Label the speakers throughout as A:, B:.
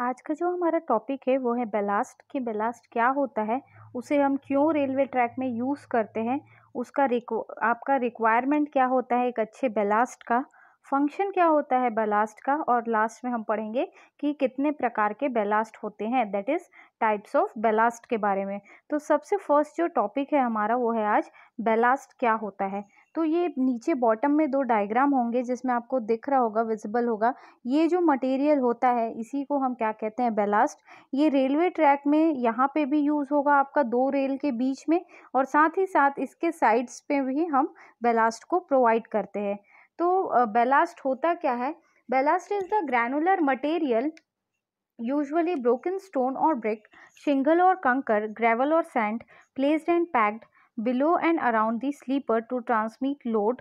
A: आज का जो हमारा टॉपिक है वो है बेलास्ट कि बेलास्ट क्या होता है उसे हम क्यों रेलवे ट्रैक में यूज़ करते हैं उसका रिक्व आपका रिक्वायरमेंट क्या होता है एक अच्छे बेलास्ट का फंक्शन क्या होता है बेलास्ट का और लास्ट में हम पढ़ेंगे कि कितने प्रकार के बेलास्ट होते हैं that is types of ballast के बारे में तो सबसे फर्स्ट जो टॉपिक है हमारा वो है आज बेलास्ट क्या होता है तो ये नीचे बॉटम में दो डायग्राम होंगे जिसमें आपको दिख रहा होगा विजिबल होगा ये जो मटेरियल होता है इसी को हम क्या कहते हैं बेलास्ट ये रेलवे ट्रैक में यहाँ पे भी यूज़ होगा आपका दो रेल के बीच में और साथ ही साथ इसके साइड्स पे भी हम बेलास्ट को प्रोवाइड करते हैं तो बेलास्ट होता क्या है ballast is the granular material usually broken stone और ब्रिक शिंगल और कंकर, ग्रेवल और sand placed and packed below and around the sleeper to transmit load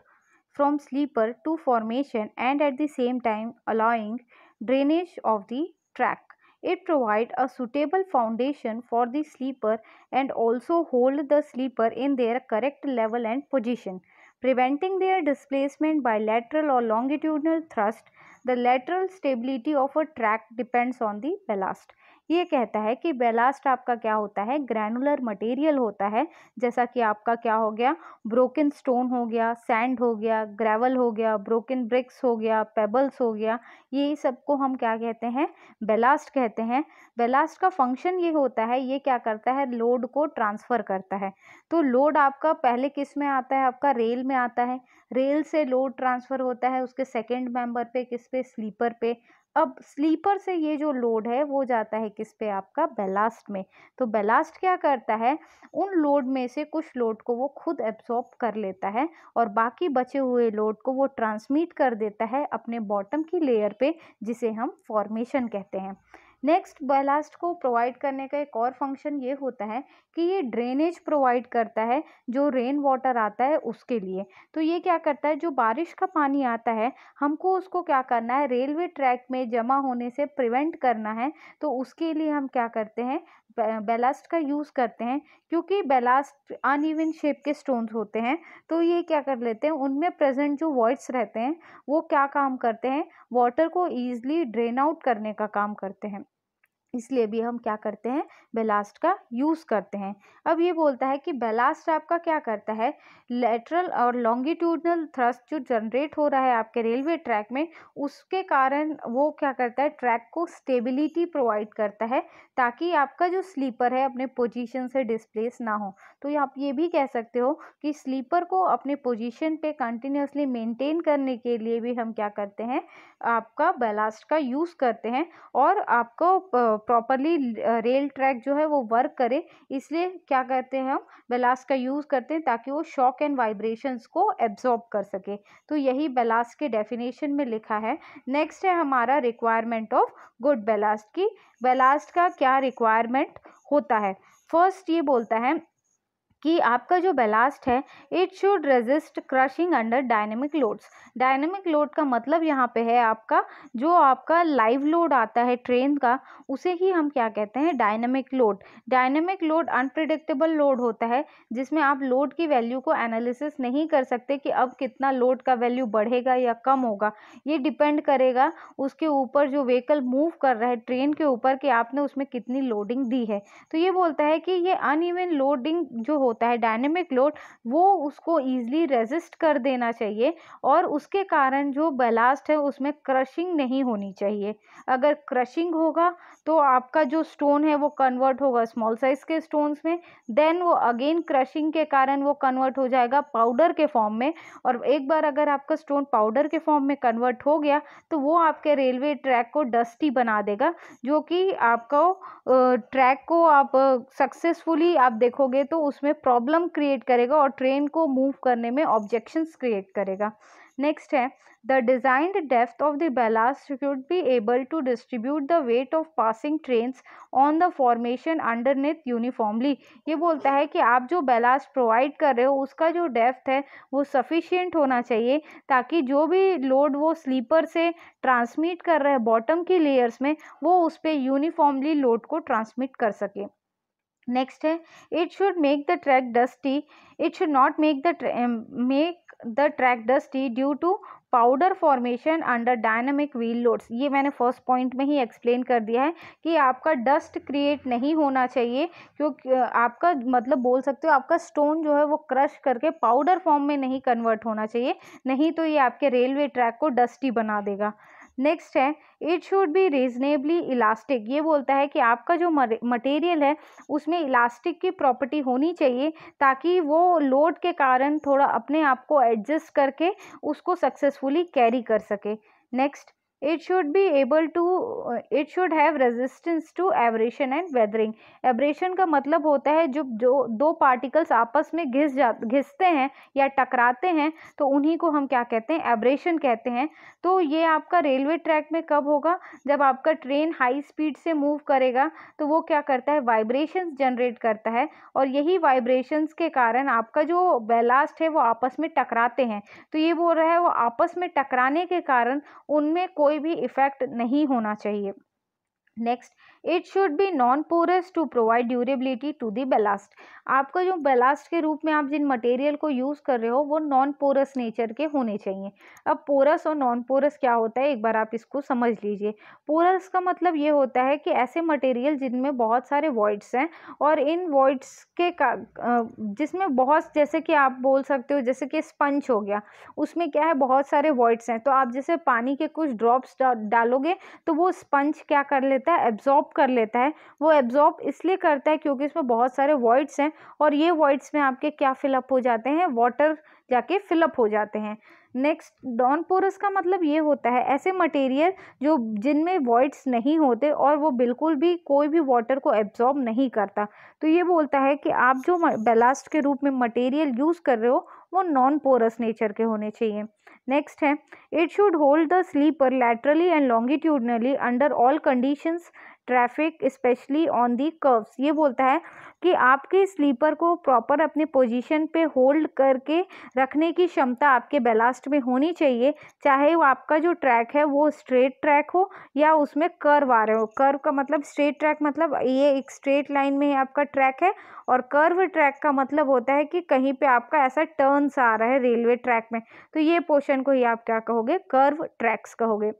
A: from sleeper to formation and at the same time allowing drainage of the track. It provides a suitable foundation for the sleeper and also hold the sleeper in their correct level and position, preventing their displacement by lateral or longitudinal thrust. The lateral stability of a track depends on the ballast. ये कहता है कि ballast आपका क्या होता है granular material होता है जैसा कि आपका क्या हो गया ब्रोकन स्टोन हो गया सैंड हो गया ग्रेवल हो गया ब्रोकन ब्रिक्स हो गया पेबल्स हो गया ये सबको हम क्या कहते हैं बेलास्ट कहते हैं बेलास्ट का फंक्शन ये होता है ये क्या करता है लोड को ट्रांसफ़र करता है तो लोड आपका पहले किस में आता है आपका रेल में आता है रेल से लोड ट्रांसफ़र होता है उसके सेकेंड मेंबर पे किस पे स्लीपर पे अब स्लीपर से ये जो लोड है वो जाता है किस पे आपका बेलास्ट में तो बेलास्ट क्या करता है उन लोड में से कुछ लोड को वो खुद एब्जॉर्ब कर लेता है और बाकी बचे हुए लोड को वो ट्रांसमिट कर देता है अपने बॉटम की लेयर पे जिसे हम फॉर्मेशन कहते हैं नेक्स्ट बैलास्ट को प्रोवाइड करने का एक और फंक्शन ये होता है कि ये ड्रेनेज प्रोवाइड करता है जो रेन वाटर आता है उसके लिए तो ये क्या करता है जो बारिश का पानी आता है हमको उसको क्या करना है रेलवे ट्रैक में जमा होने से प्रिवेंट करना है तो उसके लिए हम क्या करते हैं बेलास्ट का यूज़ करते हैं क्योंकि बेलास्ट अनइवन शेप के स्टोन्स होते हैं तो ये क्या कर लेते हैं उनमें प्रेजेंट जो वॉइड्स रहते हैं वो क्या काम करते हैं वाटर को ईजिली ड्रेन आउट करने का काम करते हैं इसलिए भी हम क्या करते हैं बेलास्ट का यूज़ करते हैं अब ये बोलता है कि बेलास्ट आपका क्या करता है लेटरल और लॉन्गिट्यूडनल थ्रस्ट जो जनरेट हो रहा है आपके रेलवे ट्रैक में उसके कारण वो क्या करता है ट्रैक को स्टेबिलिटी प्रोवाइड करता है ताकि आपका जो स्लीपर है अपने पोजीशन से डिस्प्लेस ना हो तो आप ये भी कह सकते हो कि स्लीपर को अपने पोजिशन पर कंटिन्यूसली मेनटेन करने के लिए भी हम क्या करते हैं आपका बेलास्ट का यूज़ करते हैं और आपको प्रॉपरली रेल ट्रैक जो है वो वर्क करे इसलिए क्या करते हैं हम बेलास्ट का यूज़ करते हैं ताकि वो शॉक एंड वाइब्रेशंस को एब्जॉर्ब कर सके तो यही बेलास्ट के डेफिनेशन में लिखा है नेक्स्ट है हमारा रिक्वायरमेंट ऑफ गुड बेलास्ट की बेलास्ट का क्या रिक्वायरमेंट होता है फर्स्ट ये बोलता है कि आपका जो बेलास्ट है it should resist crushing under dynamic loads dynamic load का मतलब यहाँ पे है आपका जो आपका लाइव लोड आता है ट्रेन का उसे ही हम क्या कहते हैं dynamic load dynamic load unpredictable load होता है जिसमें आप लोड की वैल्यू को एनालिसिस नहीं कर सकते कि अब कितना लोड का वैल्यू बढ़ेगा या कम होगा ये डिपेंड करेगा उसके ऊपर जो व्हीकल मूव कर रहा है ट्रेन के ऊपर कि आपने उसमें कितनी लोडिंग दी है तो ये बोलता है कि ये अनइवन लोडिंग जो हो होता है डायनेमिक लोड वो उसको ईजिली रेजिस्ट कर देना चाहिए और उसके कारण जो बलास्ट है उसमें क्रशिंग नहीं होनी चाहिए अगर क्रशिंग होगा तो आपका जो स्टोन है वो कन्वर्ट होगा स्मॉल साइज़ के स्टोन्स में देन वो अगेन क्रशिंग के कारण वो कन्वर्ट हो जाएगा पाउडर के फॉर्म में और एक बार अगर आपका स्टोन पाउडर के फॉर्म में कन्वर्ट हो गया तो वो आपके रेलवे ट्रैक को डस्टी बना देगा जो कि आपको ट्रैक को आप सक्सेसफुली आप देखोगे तो उसमें प्रॉब्लम क्रिएट करेगा और ट्रेन को मूव करने में ऑब्जेक्शंस क्रिएट करेगा नेक्स्ट है the designed depth of the ballast should be able to distribute the weight of passing train on the formation underneath uniformly ये बोलता है कि आप जो बैलास्ट प्रोवाइड कर रहे हो उसका जो डेफ्थ है वो सफिशियंट होना चाहिए ताकि जो भी लोड वो स्लीपर से ट्रांसमिट कर रहे हैं बॉटम की लेयर्स में वो उस पर यूनिफॉर्मली लोड को ट्रांसमिट कर सके नेक्स्ट है it should make the track dusty it should not make the make the track dusty due to powder formation under dynamic wheel loads ये मैंने फर्स्ट पॉइंट में ही एक्सप्लेन कर दिया है कि आपका डस्ट क्रिएट नहीं होना चाहिए क्योंकि आपका मतलब बोल सकते हो आपका स्टोन जो है वो क्रश करके पाउडर फॉर्म में नहीं कन्वर्ट होना चाहिए नहीं तो ये आपके रेलवे ट्रैक को डस्टी बना देगा नेक्स्ट है it should be reasonably elastic ये बोलता है कि आपका जो मटेरियल है उसमें इलास्टिक की प्रॉपर्टी होनी चाहिए ताकि वो लोड के कारण थोड़ा अपने आप को एडजस्ट करके उसको सक्सेसफुली कैरी कर सके next it should be able to uh, it should have resistance to abrasion and weathering abrasion का मतलब होता है जब जो दो particles आपस में घिस जा घिसते हैं या टकराते हैं तो उन्हीं को हम क्या कहते हैं abrasion कहते हैं तो ये आपका रेलवे ट्रैक में कब होगा जब आपका ट्रेन हाई स्पीड से मूव करेगा तो वो क्या करता है वाइब्रेशन जनरेट करता है और यही वाइब्रेशन के कारण आपका जो बैलास्ट है वो आपस में टकराते हैं तो ये बोल रहा है वो आपस में टकराने के कारण उनमें कोई कोई भी इफ़ेक्ट नहीं होना चाहिए next it should be non porous to provide durability to the ballast आपका जो बेलास्ट के रूप में आप जिन मटेरियल को यूज़ कर रहे हो वो नॉन पोरस नेचर के होने चाहिए अब पोरस और नॉन पोरस क्या होता है एक बार आप इसको समझ लीजिए पोरस का मतलब ये होता है कि ऐसे मटेरियल जिनमें बहुत सारे वॉइड्स हैं और इन वॉइड्स के का जिसमें बहुत जैसे कि आप बोल सकते हो जैसे कि स्पंज हो गया उसमें क्या है बहुत सारे वॉइड्स हैं तो आप जैसे पानी के कुछ ड्रॉप्स डालोगे तो वो स्पंज क्या कर लेता करता है एब्जॉर्ब कर लेता है वो एब्जॉर्ब इसलिए करता है क्योंकि इसमें बहुत सारे वॉइड्स हैं और ये वॉइड्स में आपके क्या फिलअप हो जाते हैं वाटर जाके फिलअप हो जाते हैं नेक्स्ट डॉन पोरस का मतलब ये होता है ऐसे मटेरियल जो जिनमें वॉइड्स नहीं होते और वो बिल्कुल भी कोई भी वाटर को एब्जॉर्ब नहीं करता तो ये बोलता है कि आप जो बेलास्ट के रूप में मटेरियल यूज़ कर रहे हो वो नॉन पोरस नेचर के होने चाहिए नेक्स्ट है it should hold the sleeper laterally and longitudinally under all conditions traffic specially on the curves ये बोलता है कि आपके स्लीपर को प्रॉपर अपने पोजीशन पे होल्ड करके रखने की क्षमता आपके बेलास्ट में होनी चाहिए चाहे वो आपका जो ट्रैक है वो स्ट्रेट ट्रैक हो या उसमें कर्व आ रहे हो कर्व का मतलब स्ट्रेट ट्रैक मतलब ये एक स्ट्रेट लाइन में आपका ट्रैक है और कर्व ट्रैक का मतलब होता है कि कहीं पे आपका ऐसा टर्न्स आ रहा है रेलवे ट्रैक में तो ये पोर्शन को ही आप क्या कहोगे कर्व ट्रैक्स कहोगे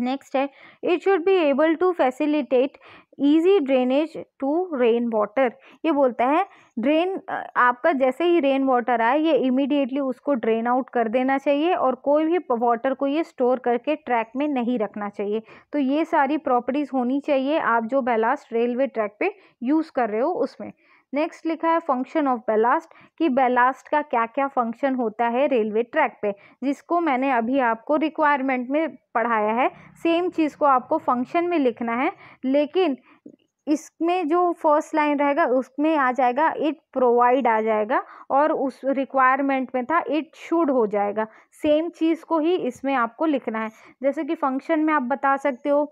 A: नेक्स्ट है it should be able to facilitate easy drainage to rain water ये बोलता है ड्रेन आपका जैसे ही रेन वाटर आए ये इमिडिएटली उसको ड्रेन आउट कर देना चाहिए और कोई भी वाटर को ये स्टोर करके ट्रैक में नहीं रखना चाहिए तो ये सारी प्रॉपर्टीज़ होनी चाहिए आप जो बैलास्ट रेलवे ट्रैक पे यूज़ कर रहे हो उसमें नेक्स्ट लिखा है फंक्शन ऑफ बेलास्ट कि बेलास्ट का क्या क्या फंक्शन होता है रेलवे ट्रैक पे जिसको मैंने अभी आपको रिक्वायरमेंट में पढ़ाया है सेम चीज़ को आपको फंक्शन में लिखना है लेकिन इसमें जो फर्स्ट लाइन रहेगा उसमें आ जाएगा इट प्रोवाइड आ जाएगा और उस रिक्वायरमेंट में था इट शुड हो जाएगा सेम चीज़ को ही इसमें आपको लिखना है जैसे कि फंक्शन में आप बता सकते हो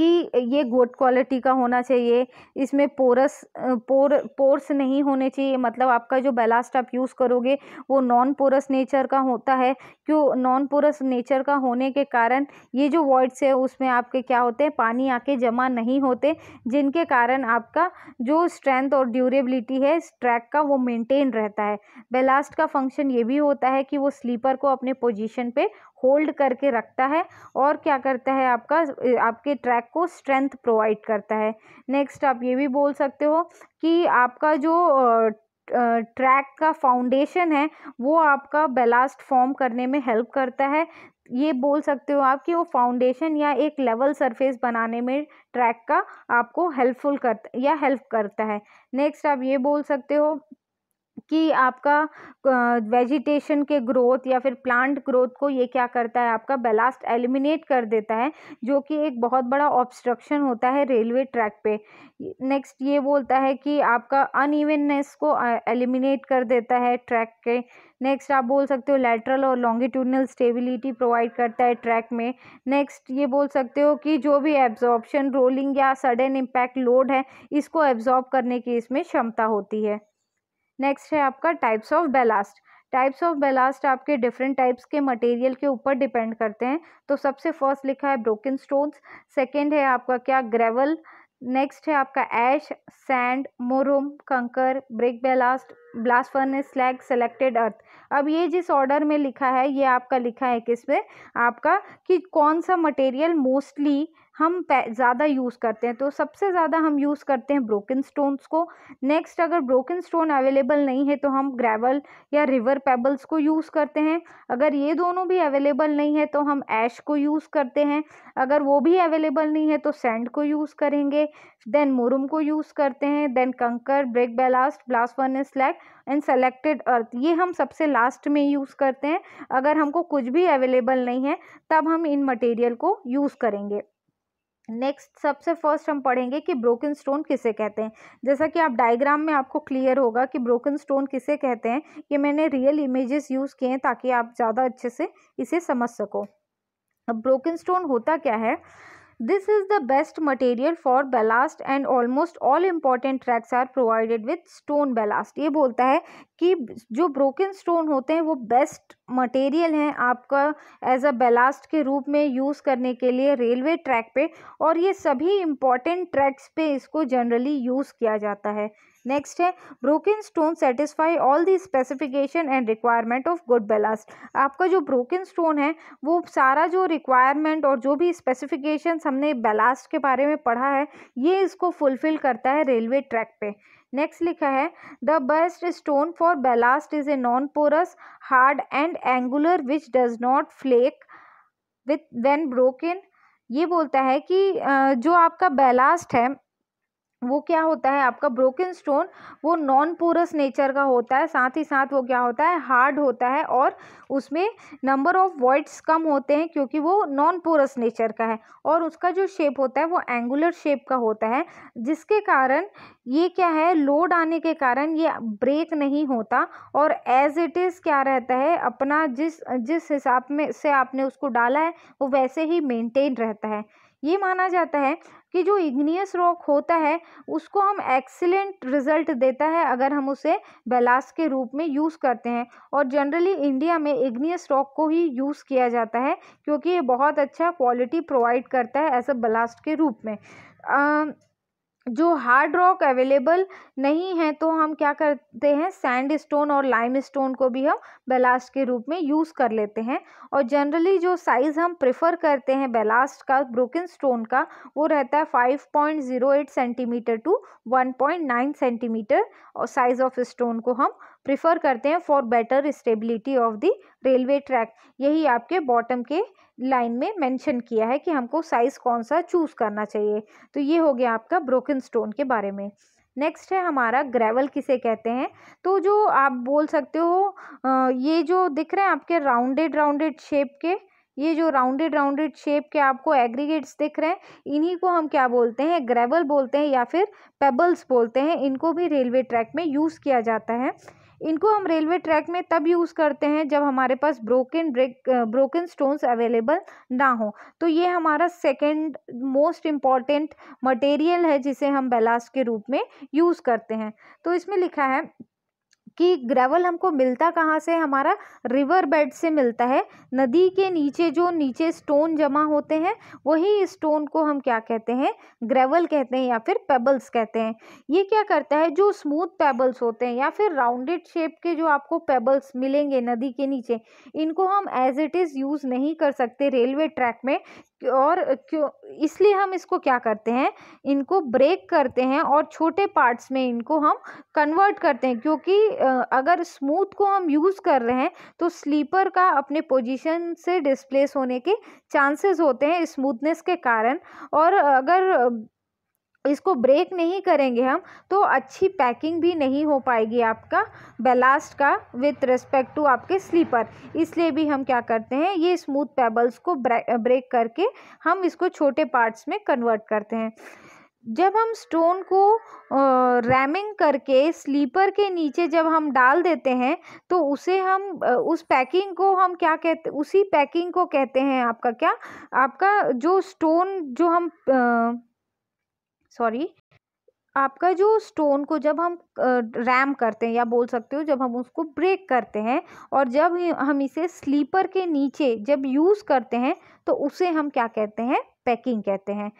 A: कि ये गुड क्वालिटी का होना चाहिए इसमें पोरस पोर पोर्स नहीं होने चाहिए मतलब आपका जो बेलास्ट आप यूज़ करोगे वो नॉन पोरस नेचर का होता है क्यों नॉन पोरस नेचर का होने के कारण ये जो वॉइड्स है उसमें आपके क्या होते हैं पानी आके जमा नहीं होते जिनके कारण आपका जो स्ट्रेंथ और ड्यूरेबिलिटी है ट्रैक का वो मेनटेन रहता है बेलास्ट का फंक्शन ये भी होता है कि वो स्लीपर को अपने पोजिशन पर होल्ड करके रखता है और क्या करता है आपका आपके ट्रैक को स्ट्रेंथ प्रोवाइड करता है नेक्स्ट आप ये भी बोल सकते हो कि आपका जो ट्रैक का फाउंडेशन है वो आपका बेलास्ट फॉर्म करने में हेल्प करता है ये बोल सकते हो आप कि वो फाउंडेशन या एक लेवल सरफेस बनाने में ट्रैक का आपको हेल्पफुल करता या हेल्प करता है नेक्स्ट आप ये बोल सकते हो कि आपका वेजिटेशन के ग्रोथ या फिर प्लांट ग्रोथ को ये क्या करता है आपका बेलास्ट एलिमिनेट कर देता है जो कि एक बहुत बड़ा ऑब्स्ट्रक्शन होता है रेलवे ट्रैक पे नेक्स्ट ये बोलता है कि आपका अनइवननेस को एलिमिनेट कर देता है ट्रैक के नेक्स्ट आप बोल सकते हो लेटरल और लॉन्गिट्यूडनल स्टेबिलिटी प्रोवाइड करता है ट्रैक में नेक्स्ट ये बोल सकते हो कि जो भी एब्जॉर्प्शन रोलिंग या सडन इम्पैक्ट लोड है इसको एब्जॉर्ब करने की इसमें क्षमता होती है नेक्स्ट है आपका types of ballast types of ballast आपके डिफरेंट टाइप्स के मटेरियल के ऊपर डिपेंड करते हैं तो सबसे फर्स्ट लिखा है ब्रोकन स्टोन्स सेकेंड है आपका क्या ग्रेवल नेक्स्ट है आपका एश sand moorum kankar brick ballast blast furnace slag selected earth अब ये जिस ऑर्डर में लिखा है ये आपका लिखा है किस पे आपका कि कौन सा मटेरियल मोस्टली हम ज़्यादा यूज़ करते हैं तो सबसे ज़्यादा हम यूज़ करते हैं ब्रोकन स्टोन्स को नेक्स्ट अगर ब्रोकन स्टोन अवेलेबल नहीं है तो हम ग्रेवल या रिवर पेबल्स को यूज़ करते हैं अगर ये दोनों भी अवेलेबल नहीं है तो हम ऐश को यूज़ करते हैं अगर वो भी अवेलेबल नहीं है तो सेंड को यूज़ करेंगे देन मोरम को यूज़ करते हैं then kankar brick ballast blast one slag and selected earth ये हम सबसे लास्ट में यूज़ करते हैं अगर हमको कुछ भी अवेलेबल नहीं है तब हम इन मटेरियल को यूज़ करेंगे नेक्स्ट सबसे फर्स्ट हम पढ़ेंगे कि ब्रोकन स्टोन किसे कहते हैं जैसा कि आप डायग्राम में आपको क्लियर होगा कि ब्रोकन स्टोन किसे कहते हैं ये मैंने रियल इमेजेस यूज़ किए हैं ताकि आप ज़्यादा अच्छे से इसे समझ सको अब ब्रोकन स्टोन होता क्या है this is the best material for ballast and almost all important tracks are provided with stone ballast ये बोलता है कि जो ब्रोकन स्टोन होते हैं वो बेस्ट मटेरियल हैं आपका एज अ बेलास्ट के रूप में यूज़ करने के लिए रेलवे ट्रैक पे और ये सभी इम्पॉर्टेंट ट्रैक्स पे इसको जनरली यूज़ किया जाता है नेक्स्ट है broken stone satisfy all the specification and requirement of good ballast आपका जो ब्रोकन स्टोन है वो सारा जो रिक्वायरमेंट और जो भी स्पेसिफिकेशन हमने बेलास्ट के बारे में पढ़ा है ये इसको फुलफ़िल करता है रेलवे ट्रैक पर नेक्स्ट लिखा है the best stone for ballast is a non porous hard and angular which does not flake with when broken ये बोलता है कि जो आपका बेलास्ट है वो क्या होता है आपका ब्रोकन स्टोन वो नॉन पोरस नेचर का होता है साथ ही साथ वो क्या होता है हार्ड होता है और उसमें नंबर ऑफ वॉइड्स कम होते हैं क्योंकि वो नॉन पोरस नेचर का है और उसका जो शेप होता है वो एंगुलर शेप का होता है जिसके कारण ये क्या है लोड आने के कारण ये ब्रेक नहीं होता और एज इट इज़ क्या रहता है अपना जिस जिस हिसाब में से आपने उसको डाला है वो वैसे ही मेनटेन रहता है ये माना जाता है कि जो इग्नियस रॉक होता है उसको हम एक्सीलेंट रिजल्ट देता है अगर हम उसे बैलास के रूप में यूज़ करते हैं और जनरली इंडिया में इग्नियस रॉक को ही यूज़ किया जाता है क्योंकि ये बहुत अच्छा क्वालिटी प्रोवाइड करता है एज अ ब्लास्ट के रूप में जो हार्ड रॉक अवेलेबल नहीं है तो हम क्या करते हैं सैंड स्टोन और लाइम स्टोन को भी हम बेलास्ट के रूप में यूज़ कर लेते हैं और जनरली जो साइज़ हम प्रेफर करते हैं बेलास्ट का ब्रोकन स्टोन का वो रहता है five point zero eight centimeter to one point nine centimeter और साइज़ ऑफ स्टोन को हम प्रिफर करते हैं for better stability of the railway track यही आपके बॉटम के लाइन में मेंशन किया है कि हमको साइज़ कौन सा चूज़ करना चाहिए तो ये हो गया आपका ब्रोकन स्टोन के बारे में नेक्स्ट है हमारा ग्रेवल किसे कहते हैं तो जो आप बोल सकते हो ये जो दिख रहे हैं आपके राउंडेड राउंडेड शेप के ये जो राउंडेड राउंडेड शेप के आपको एग्रीगेट्स दिख रहे हैं इन्हीं को हम क्या बोलते हैं ग्रेवल बोलते हैं या फिर पेबल्स बोलते हैं इनको भी रेलवे ट्रैक में यूज़ किया जाता है इनको हम रेलवे ट्रैक में तब यूज़ करते हैं जब हमारे पास broken brick broken stones available ना हो तो ये हमारा सेकेंड मोस्ट इम्पॉर्टेंट मटेरियल है जिसे हम बेलास्ट के रूप में यूज़ करते हैं तो इसमें लिखा है कि ग्रेवल हमको मिलता कहाँ से हमारा रिवर बेड से मिलता है नदी के नीचे जो नीचे स्टोन जमा होते हैं वही स्टोन को हम क्या कहते हैं ग्रेवल कहते हैं या फिर पेबल्स कहते हैं ये क्या करता है जो स्मूथ पेबल्स होते हैं या फिर राउंडेड शेप के जो आपको पेबल्स मिलेंगे नदी के नीचे इनको हम एज इट इज़ यूज़ नहीं कर सकते रेलवे ट्रैक में और क्यों इसलिए हम इसको क्या करते हैं इनको ब्रेक करते हैं और छोटे पार्ट्स में इनको हम कन्वर्ट करते हैं क्योंकि अगर स्मूथ को हम यूज़ कर रहे हैं तो स्लीपर का अपने पोजीशन से डिस्प्लेस होने के चांसेस होते हैं स्मूथनेस के कारण और अगर इसको ब्रेक नहीं करेंगे हम तो अच्छी पैकिंग भी नहीं हो पाएगी आपका बेलास्ट का विथ रिस्पेक्ट टू आपके स्लीपर इसलिए भी हम क्या करते हैं ये स्मूथ पेबल्स को ब्रेक करके हम इसको छोटे पार्ट्स में कन्वर्ट करते हैं जब हम स्टोन को रैमिंग करके स्लीपर के नीचे जब हम डाल देते हैं तो उसे हम उस पैकिंग को हम क्या कहते उसी पैकिंग को कहते हैं आपका क्या आपका जो स्टोन जो हम सॉरी आपका जो स्टोन को जब हम रैम करते हैं या बोल सकते हो जब हम उसको ब्रेक करते हैं और जब हम इसे स्लीपर के नीचे जब यूज़ करते हैं तो उसे हम क्या कहते हैं पैकिंग कहते हैं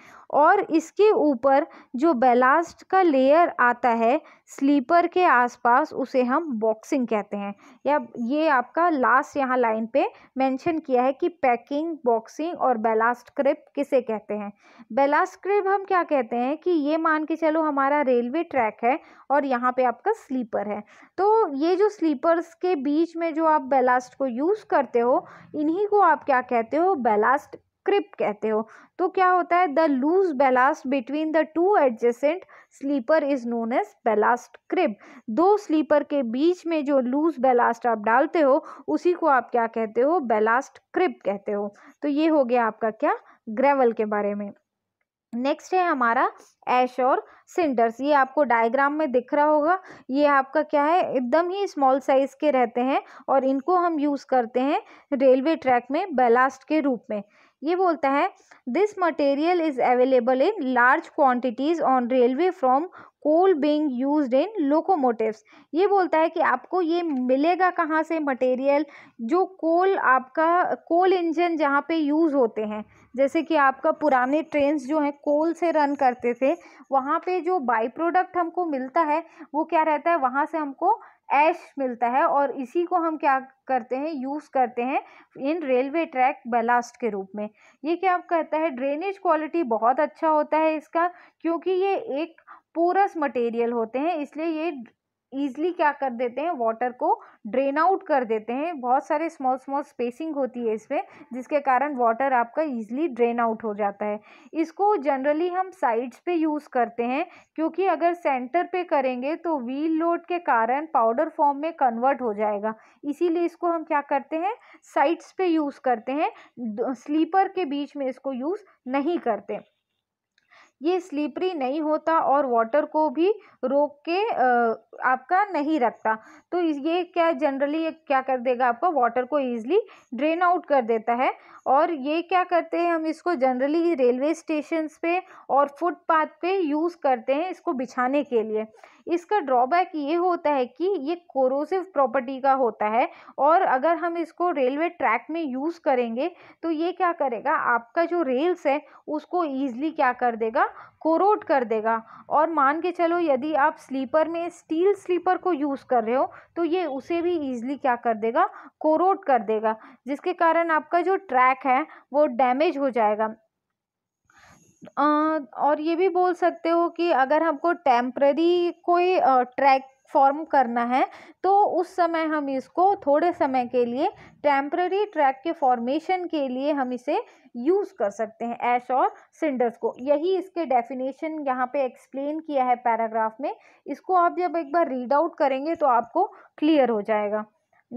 A: और इसके ऊपर जो बेलास्ट का लेयर आता है स्लीपर के आसपास उसे हम बॉक्सिंग कहते हैं या ये आपका लास्ट यहाँ लाइन पे मेंशन किया है कि पैकिंग बॉक्सिंग और बेलास्ट क्रिप किसे कहते हैं बेलास्ट क्रिप हम क्या कहते हैं कि ये मान के चलो हमारा रेलवे ट्रैक है और यहाँ पे आपका स्लीपर है तो ये जो स्लीपर्स के बीच में जो आप बेलास्ट को यूज़ करते हो इन्हीं को आप क्या कहते हो बेलास्ट क्रिप कहते हो तो क्या होता है the loose ballast between the two adjacent sleeper is known as ballast crib दो स्लीपर के बीच में जो लूज बेलास्ट आप डालते हो उसी को आप क्या कहते हो बेलास्ट क्रिप कहते हो तो ये हो गया आपका क्या ग्रेवल के बारे में नेक्स्ट है हमारा ऐश और सिंडर्स ये आपको डायग्राम में दिख रहा होगा ये आपका क्या है एकदम ही स्मॉल साइज़ के रहते हैं और इनको हम यूज़ करते हैं रेलवे ट्रैक में बेलास्ट के रूप में ये बोलता है this material is available in large quantities on railway from coal being use in locomotives ये बोलता है कि आपको ये मिलेगा कहाँ से मटेरियल जो कोल आपका कोल इंजन जहाँ पे यूज़ होते हैं जैसे कि आपका पुराने ट्रेन जो हैं कोल से रन करते थे वहाँ पे जो बाई प्रोडक्ट हमको मिलता है वो क्या रहता है वहाँ से हमको ऐश मिलता है और इसी को हम क्या करते हैं यूज़ करते हैं इन रेलवे ट्रैक बेलास्ट के रूप में ये क्या कहता है ड्रेनेज क्वालिटी बहुत अच्छा होता है इसका क्योंकि ये एक पोरस मटेरियल होते हैं इसलिए ये ईजली क्या कर देते हैं वाटर को ड्रेन आउट कर देते हैं बहुत सारे स्मॉल स्मॉल स्पेसिंग होती है इसमें जिसके कारण वाटर आपका ईजली ड्रेन आउट हो जाता है इसको जनरली हम साइड्स पे यूज़ करते हैं क्योंकि अगर सेंटर पे करेंगे तो व्हील लोड के कारण पाउडर फॉर्म में कन्वर्ट हो जाएगा इसीलिए इसको हम क्या करते हैं साइड्स पे यूज़ करते हैं स्लीपर के बीच में इसको यूज़ नहीं करते ये स्लिपरी नहीं होता और वाटर को भी रोक के आपका नहीं रखता तो ये क्या जनरली ये क्या कर देगा आपका वाटर को ईजिली ड्रेन आउट कर देता है और ये क्या करते हैं हम इसको जनरली रेलवे स्टेशन पे और फुटपाथ पे यूज़ करते हैं इसको बिछाने के लिए इसका ड्रॉबैक ये होता है कि ये कोरोसिव प्रॉपर्टी का होता है और अगर हम इसको रेलवे ट्रैक में यूज़ करेंगे तो ये क्या करेगा आपका जो रेल्स है उसको ईजिली क्या कर देगा कोरोड कर देगा और मान के चलो यदि आप स्लीपर में स्टील स्लीपर को यूज़ कर रहे हो तो ये उसे भी ईजिली क्या कर देगा कोरोड कर देगा जिसके कारण आपका जो ट्रैक है वो डैमेज हो जाएगा और ये भी बोल सकते हो कि अगर हमको टेम्प्ररी कोई ट्रैक फॉर्म करना है तो उस समय हम इसको थोड़े समय के लिए टेम्प्ररी ट्रैक के फॉर्मेशन के लिए हम इसे यूज़ कर सकते हैं ऐश और सिंडर्स को यही इसके डेफिनेशन यहाँ पे एक्सप्लेन किया है पैराग्राफ में इसको आप जब एक बार रीड आउट करेंगे तो आपको क्लियर हो जाएगा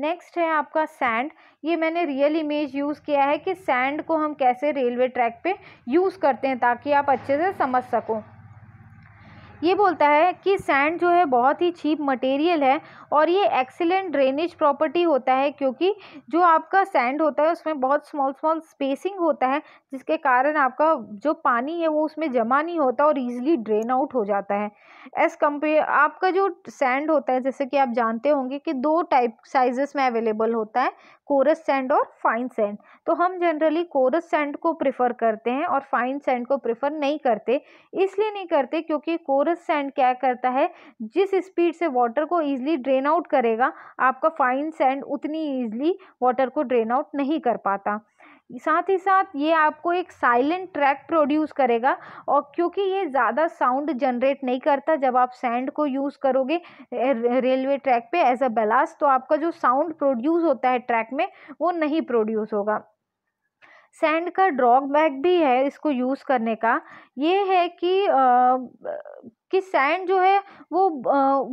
A: नेक्स्ट है आपका सैंड ये मैंने रियल इमेज यूज़ किया है कि सैंड को हम कैसे रेलवे ट्रैक पे यूज़ करते हैं ताकि आप अच्छे से समझ सको ये बोलता है कि सैंड जो है बहुत ही चीप मटेरियल है और ये एक्सीलेंट ड्रेनेज प्रॉपर्टी होता है क्योंकि जो आपका सैंड होता है उसमें बहुत स्मॉल स्मॉल स्पेसिंग होता है जिसके कारण आपका जो पानी है वो उसमें जमा नहीं होता और ईजिली ड्रेन आउट हो जाता है एज़ कम्पेयर आपका जो सैंड होता है जैसे कि आप जानते होंगे कि दो टाइप साइजेस में अवेलेबल होता है कोरस सैंड और फाइन सैंड तो हम जनरली कोरस सैंड को प्रेफर करते हैं और फाइन सैंड को प्रेफर नहीं करते इसलिए नहीं करते क्योंकि कोरस सैंड क्या करता है जिस स्पीड से वाटर को ईजिली ड्रेन आउट करेगा आपका फाइन सैंड उतनी ईजिली वाटर को ड्रेन आउट नहीं कर पाता साथ ही साथ ये आपको एक साइलेंट ट्रैक प्रोड्यूस करेगा और क्योंकि ये ज़्यादा साउंड जनरेट नहीं करता जब आप सैंड को यूज़ करोगे रेलवे ट्रैक पे एज अ बेलास्ट तो आपका जो साउंड प्रोड्यूस होता है ट्रैक में वो नहीं प्रोड्यूस होगा सैंड का ड्रॉबैक भी है इसको यूज़ करने का ये है कि कि सैंड जो है वो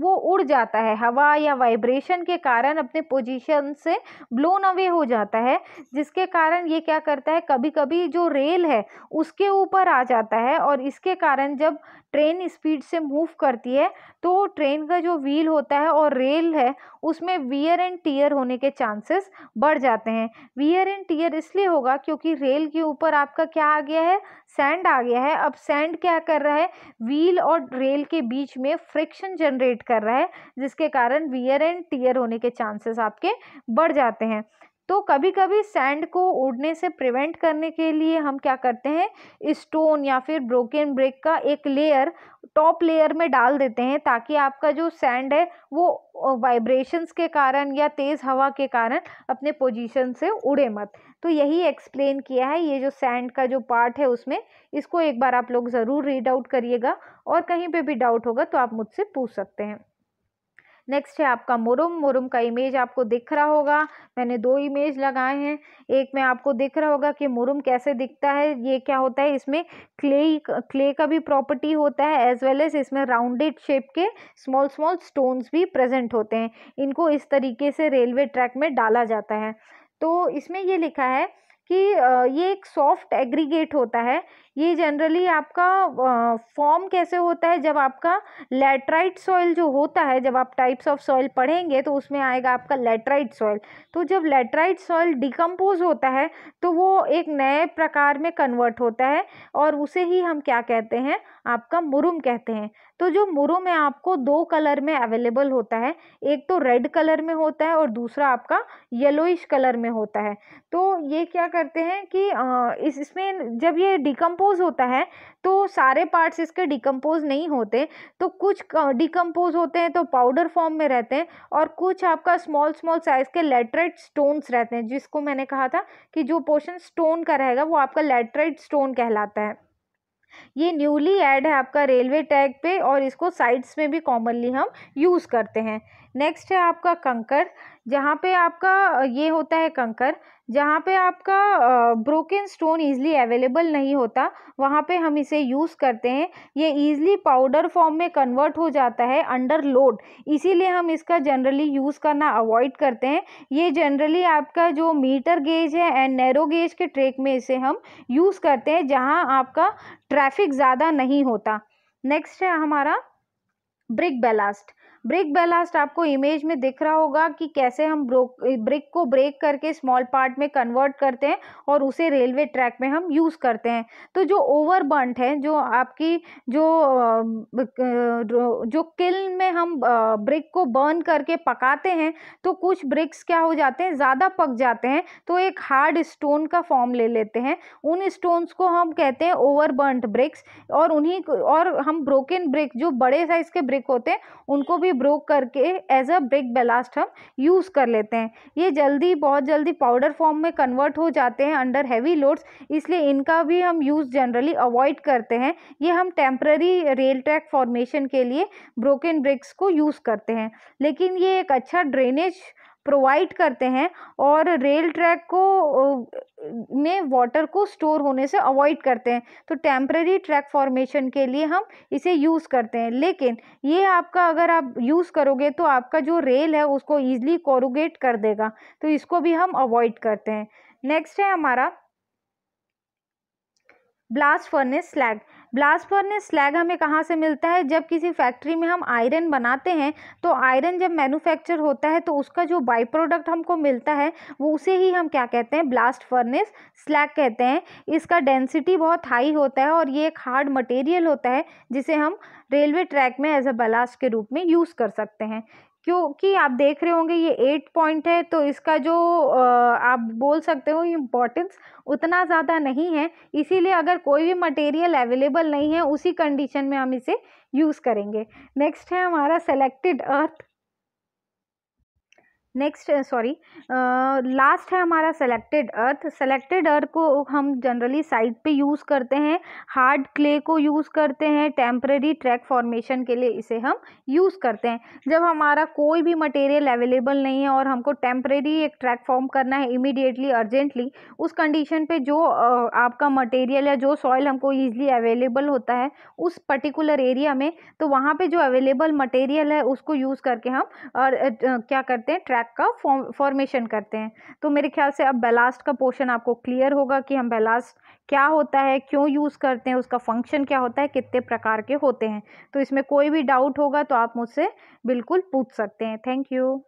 A: वो उड़ जाता है हवा या वाइब्रेशन के कारण अपने पोजीशन से ब्लोन अवे हो जाता है जिसके कारण ये क्या करता है कभी कभी जो रेल है उसके ऊपर आ जाता है और इसके कारण जब ट्रेन स्पीड से मूव करती है तो ट्रेन का जो व्हील होता है और रेल है उसमें वियर एंड टीयर होने के चांसेस बढ़ जाते हैं वियर एंड टीयर इसलिए होगा क्योंकि रेल के ऊपर आपका क्या आ गया है सैंड आ गया है अब सैंड क्या कर रहा है व्हील और रेल के बीच में फ्रिक्शन जनरेट कर रहा है जिसके कारण वियर एंड टीयर होने के चांसेस आपके बढ़ जाते हैं तो कभी कभी सैंड को उड़ने से प्रिवेंट करने के लिए हम क्या करते हैं स्टोन या फिर ब्रोकन ब्रेक का एक लेयर टॉप लेयर में डाल देते हैं ताकि आपका जो सैंड है वो वाइब्रेशंस के कारण या तेज़ हवा के कारण अपने पोजीशन से उड़े मत तो यही एक्सप्लेन किया है ये जो सैंड का जो पार्ट है उसमें इसको एक बार आप लोग ज़रूर रीड आउट करिएगा और कहीं पे भी डाउट होगा तो आप मुझसे पूछ सकते हैं नेक्स्ट है आपका मुरुम मुरुम का इमेज आपको दिख रहा होगा मैंने दो इमेज लगाए हैं एक में आपको दिख रहा होगा कि मुरुम कैसे दिखता है ये क्या होता है इसमें क्ले क्ले का भी प्रॉपर्टी होता है एज वेल एज इसमें राउंडेड शेप के स्मॉल स्मॉल स्टोन्स भी प्रेजेंट होते हैं इनको इस तरीके से रेलवे ट्रैक में डाला जाता है तो इसमें ये लिखा है कि ये एक सॉफ्ट एग्रीगेट होता है ये जनरली आपका फॉर्म कैसे होता है जब आपका लेटराइट सॉइल जो होता है जब आप टाइप्स ऑफ सॉइल पढ़ेंगे तो उसमें आएगा आपका लेटराइट सॉइल तो जब लेटराइट सॉइल डिकम्पोज होता है तो वो एक नए प्रकार में कन्वर्ट होता है और उसे ही हम क्या कहते हैं आपका मुरुम कहते हैं तो जो मुरो में आपको दो कलर में अवेलेबल होता है एक तो रेड कलर में होता है और दूसरा आपका येलोइश कलर में होता है तो ये क्या करते हैं कि इस इसमें जब ये डिकम्पोज होता है तो सारे पार्ट्स इसके डिकम्पोज नहीं होते तो कुछ डिकम्पोज होते हैं तो पाउडर फॉर्म में रहते हैं और कुछ आपका स्मॉल स्मॉल साइज़ के लेटरेट स्टोन्स रहते हैं जिसको मैंने कहा था कि जो पोर्शन स्टोन का रहेगा वो आपका लेटरेट स्टोन कहलाता है ये न्यूली ऐड है आपका रेलवे टैग पे और इसको साइड्स में भी कॉमनली हम यूज़ करते हैं नेक्स्ट है आपका कंकर जहाँ पे आपका ये होता है कंकर जहाँ पे आपका ब्रोकन स्टोन ईज़िली अवेलेबल नहीं होता वहाँ पे हम इसे यूज़ करते हैं ये ईज़िली पाउडर फॉर्म में कन्वर्ट हो जाता है अंडर लोड इसीलिए हम इसका जनरली यूज़ करना अवॉइड करते हैं ये जनरली आपका जो मीटर गेज है एंड नैरो गेज के ट्रैक में इसे हम यूज़ करते हैं जहाँ आपका ट्रैफिक ज़्यादा नहीं होता नेक्स्ट है हमारा ब्रिक बेलास्ट ब्रिक बेलास्ट आपको इमेज में दिख रहा होगा कि कैसे हम ब्रिक को ब्रेक करके स्मॉल पार्ट में कन्वर्ट करते हैं और उसे रेलवे ट्रैक में हम यूज़ करते हैं तो जो ओवर बंट है जो आपकी जो जो किल में हम ब्रिक को बर्न करके पकाते हैं तो कुछ ब्रिक्स क्या हो जाते हैं ज़्यादा पक जाते हैं तो एक हार्ड स्टोन का फॉर्म ले लेते हैं उन स्टोन्स को हम कहते हैं ओवर ब्रिक्स और उन्हीं और हम ब्रोकन ब्रिक जो बड़े साइज़ के ब्रिक होते हैं उनको भी ब्रोक करके एज अ ब्रिक बेलास्ट हम यूज़ कर लेते हैं ये जल्दी बहुत जल्दी पाउडर फॉर्म में कन्वर्ट हो जाते हैं अंडर हैवी लोड्स इसलिए इनका भी हम यूज़ जनरली अवॉइड करते हैं ये हम टेम्प्ररी रेल ट्रैक फॉर्मेशन के लिए ब्रोकन ब्रिक्स को यूज़ करते हैं लेकिन ये एक अच्छा ड्रेनेज प्रोवाइड करते हैं और रेल ट्रैक को में वाटर को स्टोर होने से अवॉइड करते हैं तो टेम्प्रेरी ट्रैक फॉर्मेशन के लिए हम इसे यूज़ करते हैं लेकिन ये आपका अगर आप यूज़ करोगे तो आपका जो रेल है उसको ईजिली कॉरोगेट कर देगा तो इसको भी हम अवॉइड करते हैं नेक्स्ट है हमारा blast furnace slag blast furnace slag हमें कहाँ से मिलता है जब किसी फैक्ट्री में हम आयरन बनाते हैं तो आयरन जब मैन्युफैक्चर होता है तो उसका जो बाई प्रोडक्ट हमको मिलता है वो उसे ही हम क्या कहते हैं ब्लास्ट फर्नेस स्लैग कहते हैं इसका डेंसिटी बहुत हाई होता है और ये एक हार्ड मटेरियल होता है जिसे हम रेलवे ट्रैक में एज अ ब्लास्ट के रूप में यूज़ कर सकते हैं क्योंकि आप देख रहे होंगे ये एट पॉइंट है तो इसका जो आप बोल सकते हो इम्पोर्टेंस उतना ज़्यादा नहीं है इसीलिए अगर कोई भी मटेरियल अवेलेबल नहीं है उसी कंडीशन में हम इसे यूज़ करेंगे नेक्स्ट है हमारा selected earth next sorry last है हमारा सेलेक्टेड अर्थ सेलेक्टेड अर्थ को हम जनरली साइट पे यूज़ करते हैं हार्ड क्ले को यूज़ करते हैं टेम्प्रेरी ट्रैक फॉर्मेशन के लिए इसे हम यूज़ करते हैं जब हमारा कोई भी मटेरियल अवेलेबल नहीं है और हमको टेम्प्रेरी एक ट्रैक फॉर्म करना है इमिडिएटली अर्जेंटली उस कंडीशन पर जो uh, आपका मटेरियल या जो सॉइल हमको ईजिली अवेलेबल होता है उस पर्टिकुलर एरिया में तो वहाँ पर जो अवेलेबल मटेरियल है उसको यूज़ करके हम और uh, क्या करते हैं ट्रैक क्रैक का फॉर्मेशन करते हैं तो मेरे ख्याल से अब बेलास्ट का पोर्शन आपको क्लियर होगा कि हम बेलास्ट क्या होता है क्यों यूज़ करते हैं उसका फंक्शन क्या होता है कितने प्रकार के होते हैं तो इसमें कोई भी डाउट होगा तो आप मुझसे बिल्कुल पूछ सकते हैं थैंक यू